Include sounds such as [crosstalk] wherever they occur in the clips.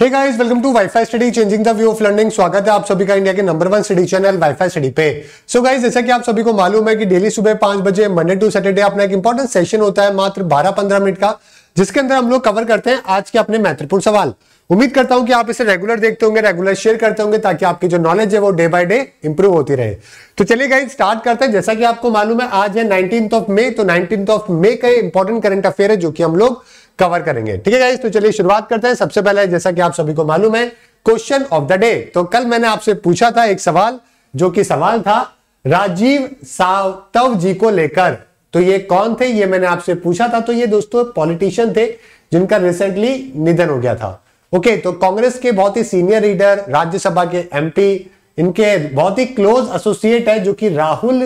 hey guys welcome to WiFi study changing the view of learning स्वागत है आप सभी का इंडिया के number one study channel WiFi study पे सो गाइस जैसा कि आप सभी को मालूम है कि डेली सुबह पांच बजे मंडे टू सैटरडे अपना एक इंपॉर्टेंट सेशन होता है मात्र बारह पंद्रह मिनट का जिसके अंदर हम लोग कवर करते हैं आज के अपने महत्वपूर्ण सवाल उम्मीद करता हूं कि आप इसे रेगुलर देखते होंगे रेगुलर शेयर करते होंगे ताकि आपकी जो नॉलेज है वो डे बाय डे इंप्रूव होती रहे तो चलिए गाइज स्टार्ट करते हैं जैसा कि आपको मालूम है आज है नाइनटीन ऑफ मे तो नाइनटीन ऑफ मे का इंपॉर्टेंट करंट अफेयर है जो कि हम लोग कवर करेंगे ठीक है तो चलिए शुरुआत करते हैं सबसे पहले जैसा कि आप सभी को मालूम है क्वेश्चन ऑफ द डे तो कल मैंने आपसे पूछा था एक सवाल जो कि सवाल था राजीव सावतव जी को लेकर तो ये कौन थे ये मैंने आपसे पूछा था तो ये दोस्तों पॉलिटिशियन थे जिनका रिसेंटली निधन हो गया था ओके तो कांग्रेस के बहुत ही सीनियर लीडर राज्यसभा के एमपी इनके बहुत ही क्लोज एसोसिएट है जो कि राहुल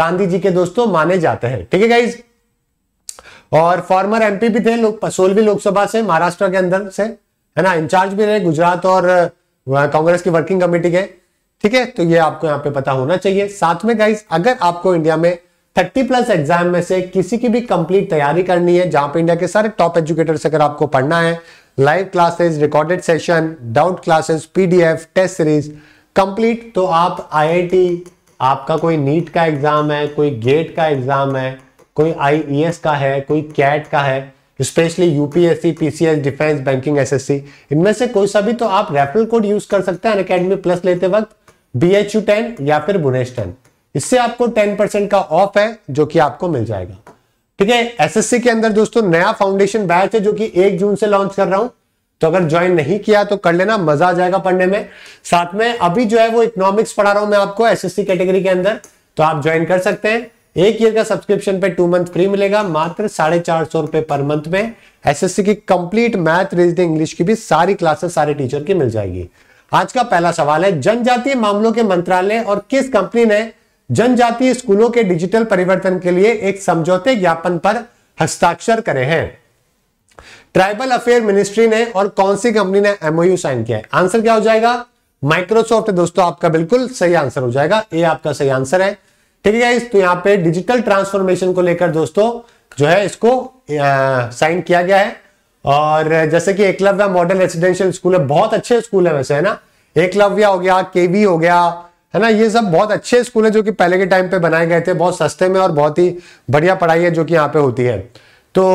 गांधी जी के दोस्तों माने जाते हैं ठीक है गाइज और फॉर्मर एमपी भी थे लोग भी लोकसभा से महाराष्ट्र के अंदर से है ना इंचार्ज भी रहे गुजरात और कांग्रेस की वर्किंग कमेटी के ठीक है तो ये आपको यहाँ पे पता होना चाहिए साथ में गाइस अगर आपको इंडिया में 30 प्लस एग्जाम में से किसी की भी कंप्लीट तैयारी करनी है जहां पे इंडिया के सारे टॉप एजुकेटर से अगर आपको पढ़ना है live classes recorded session doubt classes PDF test series complete तो आप आईआईटी आपका कोई नीट का एग्जाम है कोई गेट का एग्जाम है कोई आईईएस e का है कोई कैट का है specially UPSC PCS defence banking SSC इनमें से कोई सा भी तो आप रेफरल कोड यूज कर सकते हैं अकेडमी प्लस लेते वक्त बी एच यू टेन या फिर बुनेश टेन इससे आपको टेन परसेंट का ऑफ है जो कि आपको मिल जाएगा ठीक है एसएससी के अंदर दोस्तों नया फाउंडेशन बैच है जो कि एक जून से लॉन्च कर रहा हूं तो अगर ज्वाइन नहीं किया तो कर लेना मजा आ जाएगा पढ़ने में साथ में अभी जो है वो इकोनॉमिक्स पढ़ा रहा हूं मैं आपको एसएससी कैटेगरी के अंदर तो आप ज्वाइन कर सकते हैं एक ईयर का सब्सक्रिप्शन पे टू मंथ फ्री मिलेगा मात्र साढ़े चार सौ रुपए पर मंथ में एसएससी की कंप्लीट मैथ रीजनिंग इंग्लिश की भी सारी क्लासेस सारे टीचर की मिल जाएगी आज का पहला सवाल है जनजातीय मामलों के मंत्रालय और किस कंपनी ने जनजातीय स्कूलों के डिजिटल परिवर्तन के लिए एक समझौते ज्ञापन पर हस्ताक्षर करे हैं ट्राइबल अफेयर मिनिस्ट्री ने और कौन सी कंपनी ने एमओयू साइन किया आंसर क्या हो जाएगा माइक्रोसॉफ्ट दोस्तों आपका बिल्कुल सही आंसर हो जाएगा ए आपका सही आंसर है ठीक है इस तो यहाँ पे डिजिटल ट्रांसफॉर्मेशन को लेकर दोस्तों जो है इसको साइन किया गया है और जैसे कि एकलव्य मॉडल रेसिडेंशियल स्कूल है बहुत अच्छे स्कूल है वैसे है ना एकलव्य हो गया केवी हो गया है ना ये सब बहुत अच्छे स्कूल है जो कि पहले के टाइम पे बनाए गए थे बहुत सस्ते में और बहुत ही बढ़िया पढ़ाई है जो कि यहाँ पे होती है तो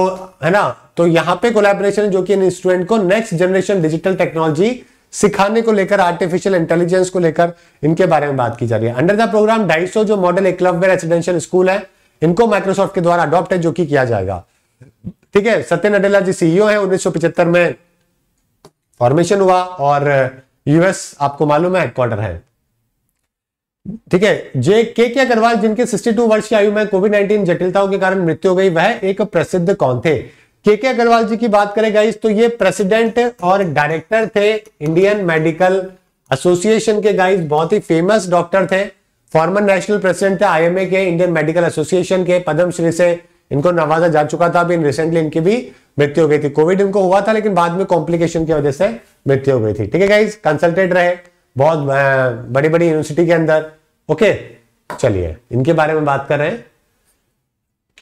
है ना तो यहाँ पे कोलैबोरेशन जो कि इन स्टूडेंट को नेक्स्ट जनरेशन डिजिटल टेक्नोलॉजी सिखाने को लेकर आर्टिफिशियल इंटेलिजेंस को लेकर इनके बारे में बात की जा रही है अंडर द प्रोग्राम ढाई जो मॉडल एकलव्य रेसिडेंशियल स्कूल है इनको माइक्रोसॉफ्ट के द्वारा अडॉप्ट है जो कि किया जाएगा ठीक है सत्य नडेला जी सीईओ है उन्नीस में फॉर्मेशन हुआ और यूएस आपको मालूम है हेडक्वार्टर है ठीक है जे के के अग्रवाल जिनके 62 वर्ष की आयु में कोविड 19 जटिलताओं के कारण मृत्यु हो गई वह एक प्रसिद्ध कौन थे के के अग्रवाल जी की बात करें गाइस तो ये प्रेसिडेंट और डायरेक्टर थे इंडियन मेडिकल एसोसिएशन के गाइस बहुत ही फेमस डॉक्टर थे फॉर्मर नेशनल प्रेसिडेंट थे आईएमए के इंडियन मेडिकल एसोसिएशन के पद्मश्री से इनको नवाजा जा चुका था अभी रिसेंटली इनकी भी मृत्यु हो गई थी कोविड इनको हुआ था लेकिन बाद में कॉम्प्लिकेशन की वजह से मृत्यु हो गई थी ठीक है गाइज कंसल्टेंट रहे बहुत बड़ी बड़ी यूनिवर्सिटी के अंदर ओके चलिए इनके बारे में बात कर रहे हैं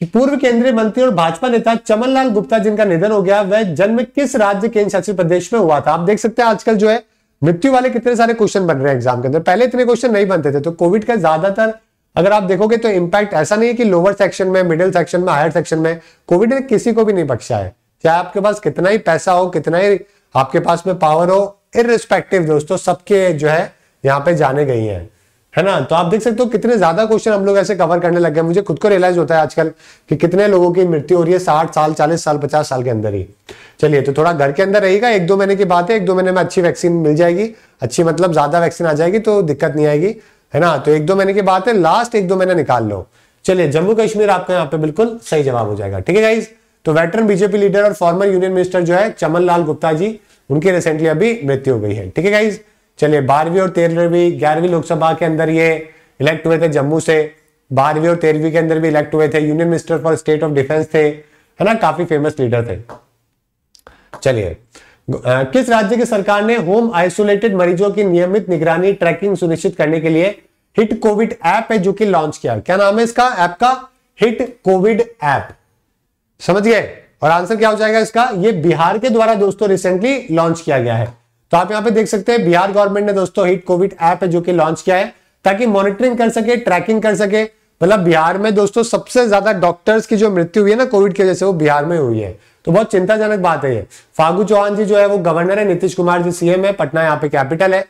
कि पूर्व केंद्रीय मंत्री और भाजपा नेता चमनलाल गुप्ता जिनका निधन हो गया वह जन्म किस राज्य केंद्र शासित प्रदेश में हुआ था आप देख सकते हैं आजकल जो है मृत्यु वाले कितने सारे क्वेश्चन बन रहे हैं एग्जाम के अंदर पहले इतने क्वेश्चन नहीं बनते थे तो कोविड का ज्यादातर अगर आप देखोगे तो इम्पैक्ट ऐसा नहीं है कि लोअर सेक्शन में मिडिल सेक्शन में हायर सेक्शन में कोविड ने किसी को भी नहीं बख्शा है चाहे आपके पास कितना ही पैसा हो कितना ही आपके पास में पावर हो इरिस्पेक्टिव दोस्तों सबके जो है यहाँ पे जाने गई हैं है ना तो आप देख सकते हो कितने ज्यादा क्वेश्चन हम लोग ऐसे कवर करने लग गए मुझे खुद को रियलाइज होता है आजकल कि कितने लोगों की मृत्यु हो रही है साठ साल चालीस साल पचास साल के अंदर ही चलिए तो थोड़ा घर के अंदर रहेगा एक दो महीने की बात है एक दो महीने में अच्छी वैक्सीन मिल जाएगी अच्छी मतलब ज्यादा वैक्सीन आ जाएगी तो दिक्कत नहीं आएगी है ना तो एक दो महीने की बात है लास्ट एक दो महीना निकाल लो चलिए जम्मू कश्मीर आपका यहाँ पे बिल्कुल सही जवाब हो जाएगा ठीक है गाइज तो वेटरन बीजेपी लीडर और फॉर्मर यूनियन मिनिस्टर जो है चमन लाल गुप्ता जी उनकी रिसेंटली अभी मृत्यु हो गई है ठीक है गाइज़ चलिए बारहवीं और तेरहवीं ग्यारहवीं लोकसभा के अंदर ये इलेक्ट हुए थे जम्मू से बारहवीं और तेरहवीं के अंदर भी इलेक्ट हुए थे union minister for state of defence थे है ना काफी फेमस लीडर थे चलिए किस राज्य की सरकार ने होम आइसोलेटेड मरीजों की नियमित निगरानी ट्रैकिंग सुनिश्चित करने के लिए हिट कोविड ऐप है जो कि लॉन्च किया क्या नाम है इसका ऐप का हिट कोविड ऐप समझ गए और आंसर क्या हो जाएगा इसका ये बिहार के द्वारा दोस्तों रिसेंटली लॉन्च किया गया है तो आप यहाँ पे देख सकते हैं बिहार गवर्नमेंट ने दोस्तों हिट कोविड ऐप है जो कि लॉन्च किया है ताकि मॉनिटरिंग कर सके ट्रैकिंग कर सके मतलब बिहार में दोस्तों सबसे ज्यादा डॉक्टर्स की जो मृत्यु हुई है ना कोविड की वजह से वो बिहार में हुई है तो बहुत चिंताजनक बात है ये फागू चौहान जी जो है वो गवर्नर है नीतीश कुमार जी सीएम है पटना यहाँ पे कैपिटल है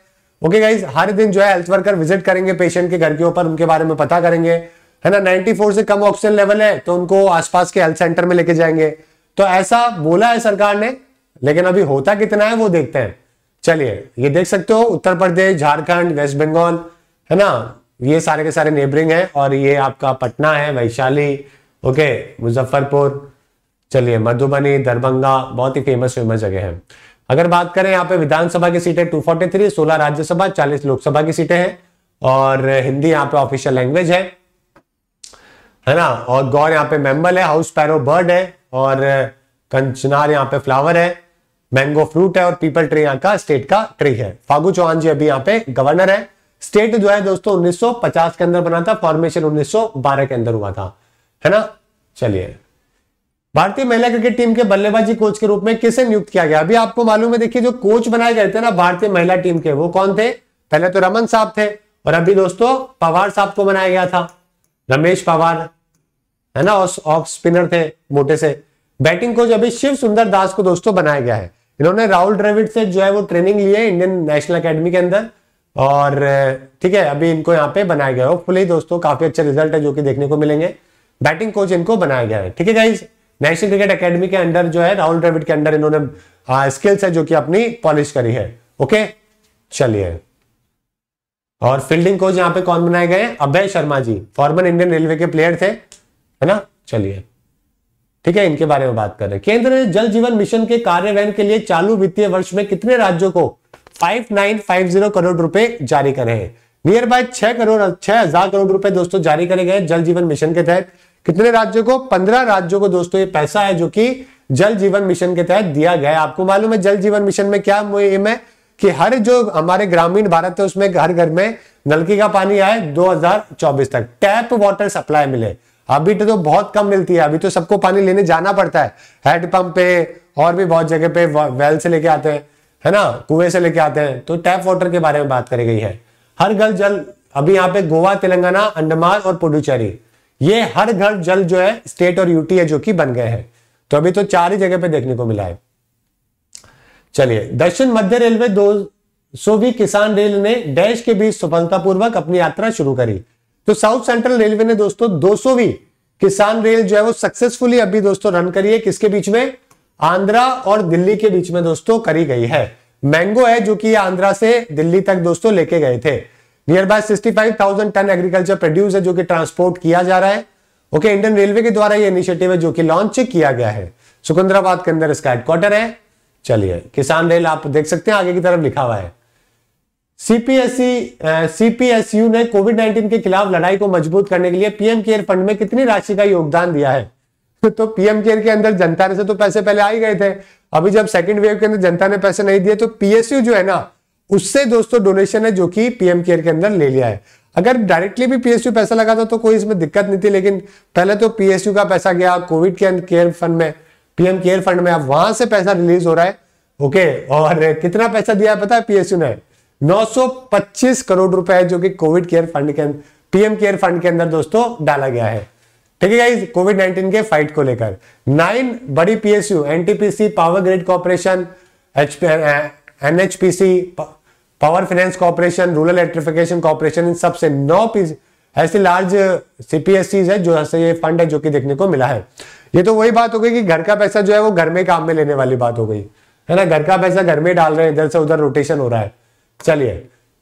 ओके गाइज हर दिन जो है हेल्थ वर्कर विजिट करेंगे पेशेंट के घर के ऊपर उनके बारे में पता करेंगे है ना 94 से कम ऑक्सीजन लेवल है तो उनको आसपास के हेल्थ सेंटर में लेके जाएंगे तो ऐसा बोला है सरकार ने लेकिन अभी होता कितना है वो देखते हैं चलिए ये देख सकते हो उत्तर प्रदेश झारखंड वेस्ट बंगाल है ना ये सारे के सारे नेबरिंग है और ये आपका पटना है वैशाली ओके मुजफ्फरपुर चलिए मधुबनी दरभंगा बहुत ही फेमस फेमस जगह है अगर बात करें यहाँ पे विधानसभा की सीटें 243, सोलह राज्यसभा 40 लोकसभा की सीटें हैं और हिंदी यहाँ पे ऑफिशियल लैंग्वेज है है ना और गौर यहाँ पे मेंबल है हाउस पैरो बर्ड है और कंचनार यहाँ पे फ्लावर है मैंगो फ्रूट है और पीपल ट्री यहाँ का स्टेट का ट्री है फागू चौहान जी अभी यहाँ पे गवर्नर है स्टेट जो है दोस्तों 1950 के अंदर बना था फॉर्मेशन 1912 के अंदर हुआ था है ना चलिए भारतीय महिला क्रिकेट टीम के बल्लेबाजी कोच के रूप में किसे नियुक्त किया गया अभी आपको मालूम है देखिए जो कोच बनाए गए थे ना भारतीय महिला टीम के वो कौन थे पहले तो रमन साहब थे और अभी दोस्तों पवार साहब को बनाया गया था रमेश पवार है ना ऑफ स्पिनर थे मोटे से बैटिंग कोच अभी शिव सुंदर दास को दोस्तों बनाया गया है इन्होंने राहुल ड्रेविड से जो है वो ट्रेनिंग ली है इंडियन नेशनल अकेडमी के अंदर और ठीक है अभी इनको यहाँ पे बनाया गया है होपफुली दोस्तों काफी अच्छे रिजल्ट है जो कि देखने को मिलेंगे बैटिंग कोच इनको बनाया गया है ठीक है गाइज नेशनल क्रिकेट अकेडमी के अंडर जो है राहुल ड्रेविड के अंडर इन्होंने स्किल्स है जो कि अपनी पॉलिश करी है ओके चलिए और फील्डिंग कोच यहाँ पे कौन बनाए गए Abhay Sharma ji former Indian railway के प्लेयर थे है ना चलिए ठीक है इनके बारे में बात कर रहे हैं केंद्र ने जल जीवन मिशन के कार्यान्वयन के लिए चालू वित्तीय वर्ष में कितने राज्यों को 5950 करोड़ रुपए जारी करे हैं नियर बाय छह करोड़ छह हजार करोड़ रुपए दोस्तों जारी करे गए जल जीवन मिशन के तहत कितने राज्यों को पंद्रह राज्यों को दोस्तों ये पैसा है जो कि जल जीवन मिशन के तहत दिया गया है आपको मालूम है जल जीवन मिशन में क्या मुहिम है कि हर जो हमारे ग्रामीण भारत है उसमें हर घर में नलकी का पानी आए 2024 तक टैप वाटर सप्लाई मिले अभी तो, तो बहुत कम मिलती है अभी तो सबको पानी लेने जाना पड़ता है हेड पंप पे और भी बहुत जगह पे वेल से लेके आते हैं है ना कुएं से लेके आते हैं तो टैप वाटर के बारे में बात करी गई है हर घर जल अभी यहाँ पे गोवा तेलंगाना अंडमान और पुडुचेरी ये हर घर जल जो है स्टेट और यूटी है जो कि बन गए हैं तो अभी तो चार ही जगह पे देखने को मिला है चलिए दक्षिण मध्य रेलवे दो सो भी किसान रेल ने डैश के बीच सफलतापूर्वक अपनी यात्रा शुरू करी तो साउथ सेंट्रल रेलवे ने दोस्तों दो किसान रेल जो है वो सक्सेसफुली अभी दोस्तों रन करी है किसके बीच में आंध्रा और दिल्ली के बीच में दोस्तों करी गई है मैंगो है जो कि आंध्रा से दिल्ली तक दोस्तों लेके गए थे near by sixty five thousand ton agriculture produce है जो कि ट्रांसपोर्ट किया जा रहा है ओके इंडियन रेलवे के द्वारा ये इनिशिएटिव है जो कि लॉन्च किया गया है सुकंदराबाद के अंदर इसका हेडक्वार्टर है चलिए किसान रेल आप देख सकते हैं आगे की तरफ लिखा हुआ है सीपीएससी सीपीएसयू e, ने कोविड 19 के खिलाफ लड़ाई को मजबूत करने के लिए पीएम केयर फंड में कितनी राशि का योगदान दिया है [laughs] तो पीएम केयर के अंदर जनता ने से तो पैसे पहले आ ही गए थे अभी जब सेकंड वेव के अंदर जनता ने पैसे नहीं दिए तो पीएसयू जो है ना उससे दोस्तों डोनेशन है जो कि पीएम केयर के अंदर ले लिया है अगर डायरेक्टली भी पीएसयू पैसा लगा था तो कोई इसमें दिक्कत नहीं थी लेकिन पहले तो पीएसयू का पैसा गया कोविड के केयर फंड में पीएम केयर फंड में अब वहां से पैसा रिलीज हो रहा है ओके और कितना पैसा दिया है पता है पीएसयू ने 925 करोड़ रुपए है जो कि कोविड केयर फंड के अं-, पीएम केयर फंड के अंदर दोस्तों डाला गया है ठीक है कोविड 19 के फाइट को लेकर नाइन बड़ी PSU NTPC power grid corporation NHPC power finance corporation rural electrification corporation इन सबसे नौ ऐसे लार्ज सीपीएससी है जो ऐसे ये फंड है जो कि देखने को मिला है ये तो वही बात हो गई कि घर का पैसा जो है वो घर में काम में लेने वाली बात हो गई है ना घर का पैसा घर में डाल रहे हैं इधर से उधर रोटेशन हो रहा है चलिए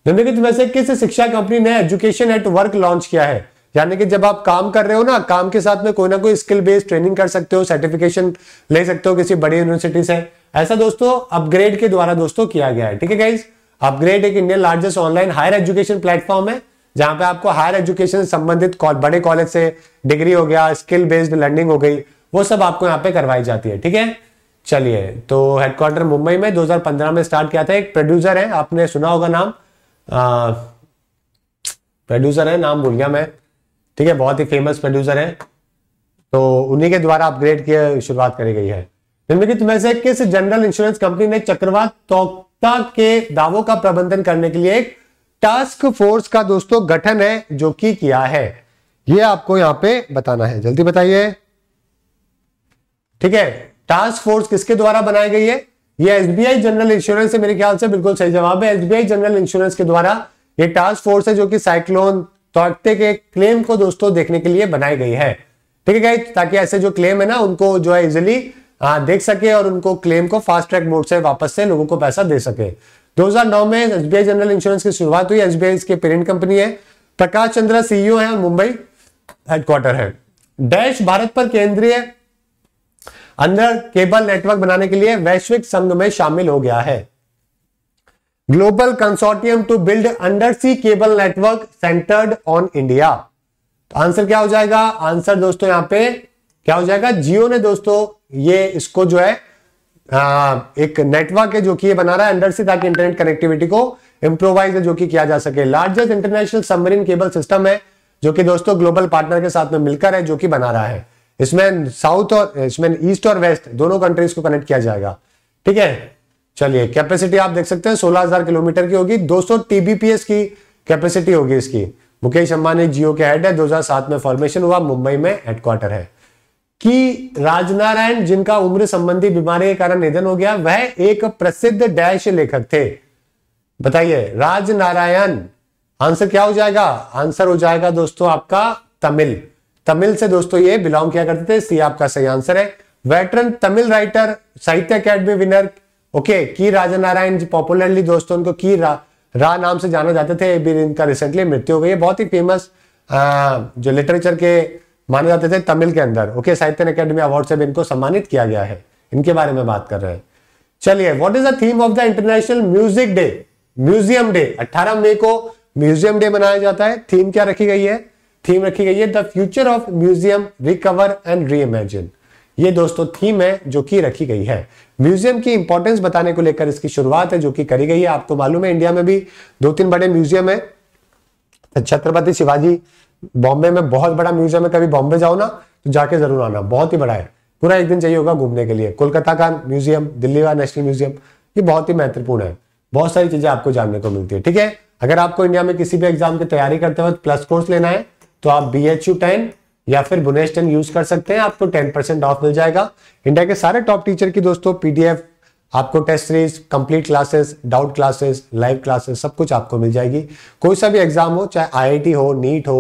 निम्नलिखित में से किस शिक्षा कंपनी ने एजुकेशन एट वर्क लॉन्च किया है यानी कि जब आप काम कर रहे हो ना काम के साथ में कोई ना कोई स्किल बेस्ड ट्रेनिंग कर सकते हो सर्टिफिकेशन ले सकते हो किसी बड़ी यूनिवर्सिटी से ऐसा दोस्तों अपग्रेड के द्वारा दोस्तों किया गया है ठीक है गाइज अपग्रेड एक Indian largest online higher education platform है जहां पे आपको हायर एजुकेशन से संबंधित बड़े कॉलेज से डिग्री हो गया स्किल बेस्ड लर्निंग हो गई वो सब आपको यहाँ पे करवाई जाती है ठीक है चलिए तो हेडक्वार्टर मुंबई में 2015 में स्टार्ट किया था एक प्रोड्यूसर है आपने सुना होगा नाम प्रोड्यूसर है नाम भूल गया मैं ठीक है बहुत ही फेमस प्रोड्यूसर है तो उन्हीं के द्वारा अपग्रेड की शुरुआत करी गई है निम्नलिखित में से किस जनरल इंश्योरेंस कंपनी ने चक्रवात तोक्ता के दावों का प्रबंधन करने के लिए एक टास्क फोर्स का दोस्तों गठन है जो कि किया है ये आपको यहां पे बताना है जल्दी बताइए ठीक है टास्क फोर्स किसके द्वारा बनाई गई है ये एसबीआई जनरल इंश्योरेंस है मेरे ख्याल से बिल्कुल सही जवाब है एसबीआई जनरल इंश्योरेंस के द्वारा ये टास्क फोर्स है जो कि साइक्लोन तोते के क्लेम को दोस्तों देखने के लिए बनाई गई है ठीक है ताकि ऐसे जो क्लेम है ना उनको जो है इजिली देख सके और उनको क्लेम को फास्ट ट्रैक मोड से वापस से लोगों को पैसा दे सके 2009 में एसबीआई जनरल इंश्योरेंस की शुरुआत हुई एसबीआई के पेरेंट कंपनी है प्रकाश चंद्र सीईओ e है मुंबई हेडक्वार्टर है डैश भारत पर केंद्रीय अंदर केबल नेटवर्क बनाने के लिए वैश्विक संघ में शामिल हो गया है global consortium to build undersea cable network centred on India तो आंसर क्या हो जाएगा आंसर दोस्तों यहां पे क्या हो जाएगा जियो ने दोस्तों ये इसको जो है आ, एक नेटवर्क है जो कि ये बना रहा है अंडर सी ताकि इंटरनेट कनेक्टिविटी को इंप्रोवाइज जो कि किया जा सके largest international submarine cable system है जो कि दोस्तों ग्लोबल पार्टनर के साथ में मिलकर है जो कि बना रहा है इसमें साउथ और इसमें ईस्ट और वेस्ट दोनों कंट्रीज को कनेक्ट किया जाएगा ठीक है चलिए कैपेसिटी आप देख सकते हैं 16000 किलोमीटर की होगी 200 टीबीपीएस की कैपेसिटी होगी इसकी मुकेश अंबानी जियो के हेड है 2007 में फॉर्मेशन हुआ मुंबई में हेडक्वार्टर है कि राजनारायण जिनका उम्र संबंधी बीमारी के कारण निधन हो गया वह एक प्रसिद्ध डैश लेखक थे बताइए राजनारायण आंसर क्या हो जाएगा आंसर हो जाएगा दोस्तों आपका तमिल तमिल से दोस्तों ये बिलोंग किया करते थे सी आपका सही आंसर है veteran Tamil writer Sahitya Akademi winner okay की राजा नारायण जी पॉपुलरली दोस्तों उनको की रा, रा नाम से जाना जाते थे इनका रिसेंटली मृत्यु हो गई है बहुत ही फेमस जो लिटरेचर के माने जाते थे तमिल के अंदर ओके साहित्य अकेडमी अवार्ड से भी इनको सम्मानित किया गया है इनके बारे में बात कर रहे हैं चलिए what is the theme of the international music day museum day 18 मई को म्यूजियम डे मनाया जाता है थीम क्या रखी गई है थीम रखी गई है the future of museum recover and reimagine ये दोस्तों थीम है जो कि रखी गई है म्यूजियम की इंपॉर्टेंस बताने को लेकर इसकी शुरुआत है जो कि करी गई है आपको मालूम है इंडिया में भी दो तीन बड़े म्यूजियम है छत्रपति शिवाजी बॉम्बे में बहुत बड़ा म्यूजियम है कभी बॉम्बे जाओ ना तो जाके जरूर आना बहुत ही बड़ा है पूरा एक दिन चाहिए होगा घूमने के लिए कोलकाता का म्यूजियम दिल्ली का नेशनल म्यूजियम ये बहुत ही महत्वपूर्ण है बहुत सारी चीजें आपको जानने को मिलती है ठीक है अगर आपको इंडिया में किसी भी एग्जाम की तैयारी करते वक्त प्लस कोर्स लेना है तो आप बी एच यू टेन या फिर बुनेश टेन यूज कर सकते हैं आपको टेन परसेंट ऑफ मिल जाएगा इंडिया के सारे टॉप टीचर की दोस्तों पीडीएफ आपको test series complete classes doubt classes live classes सब कुछ आपको मिल जाएगी कोई सा भी एग्जाम हो चाहे आई हो नीट हो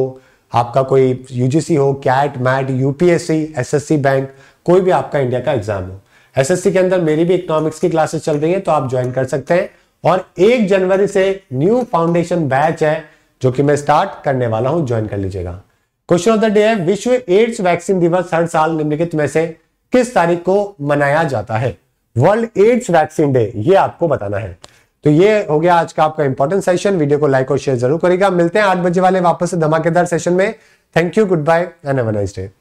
आपका कोई यूजीसी हो CAT MAT UPSC SSC bank कोई भी आपका इंडिया का एग्जाम हो एसएससी के अंदर मेरी भी इकोनॉमिक्स की क्लासेस चल रही है तो आप ज्वाइन कर सकते हैं और एक जनवरी से न्यू फाउंडेशन बैच है जो कि मैं स्टार्ट करने वाला हूं ज्वाइन कर लीजिएगा क्वेश्चन ऑफ द डे है विश्व एड्स वैक्सीन दिवस हर साल निम्नलिखित में से किस तारीख को मनाया जाता है वर्ल्ड एड्स वैक्सीन डे ये आपको बताना है तो ये हो गया आज का आपका इंपॉर्टेंट सेशन वीडियो को लाइक और शेयर जरूर करेगा मिलते हैं आठ बजे वाले वापस धमाकेदार सेशन में thank you good bye and ever nice day